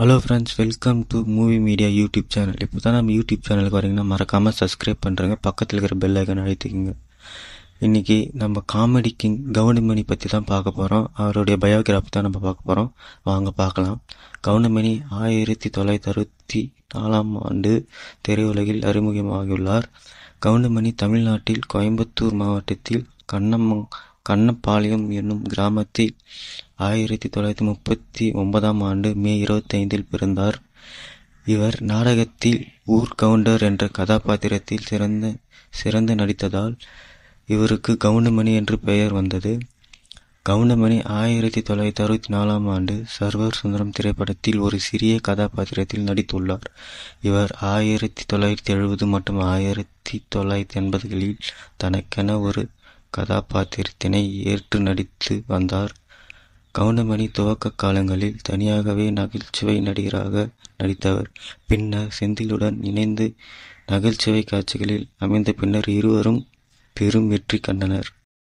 Hello friends welcome to movie media YouTube channel இப்போ தான் நம்ம யூடியூப் சேனலுக்கு வரீங்கன்னா மறக்காமல் சப்ஸ்கிரைப் பண்ணுறங்க பக்கத்தில் இருக்கிற பெல் ஐக்கன் அழுத்திக்கங்க இன்றைக்கி நம்ம காமெடி கிங் கவுனமணி பற்றி தான் பார்க்க போகிறோம் அவருடைய பயோகிராஃபி தான் நம்ம பார்க்க போகிறோம் வாங்க பார்க்கலாம் கவுண்டமணி ஆயிரத்தி தொள்ளாயிரத்தி அறுபத்தி நாலாம் ஆண்டு திரையுலகில் அறிமுகமாகியுள்ளார் கவுனமணி தமிழ்நாட்டில் கோயம்புத்தூர் மாவட்டத்தில் கண்ணம்ம கண்ணப்பாளையம் என்னும் கிராமத்தில் ஆயிரத்தி தொள்ளாயிரத்தி முப்பத்தி ஒன்பதாம் ஆண்டு மே இருபத்தைந்தில் பிறந்தார் இவர் நாடகத்தில் ஊர் கவுண்டர் என்ற கதாபாத்திரத்தில் சிறந்த சிறந்து நடித்ததால் இவருக்கு கவுண்டமணி என்று பெயர் வந்தது கவுண்டமணி ஆயிரத்தி தொள்ளாயிரத்தி அறுபத்தி நாலாம் ஆண்டு சர்வர் சுந்தரம் திரைப்படத்தில் ஒரு சிறிய கதாபாத்திரத்தில் நடித்துள்ளார் இவர் ஆயிரத்தி தொள்ளாயிரத்தி எழுபது மற்றும் ஆயிரத்தி தொள்ளாயிரத்தி எண்பதுகளில் தனக்கென ஒரு கதாபாத்திரத்தினை ஏற்று நடித்து வந்தார் கவுண்டமணி துவக்க காலங்களில் தனியாகவே நகைச்சுவை நடிகராக நடித்தவர். பின்னர் செந்திலுடன் இணைந்து நகைச்சுவை காட்சிகளில் அமைந்த பின்னர் இருவரும் பெரும் வெற்றி கண்டனர்.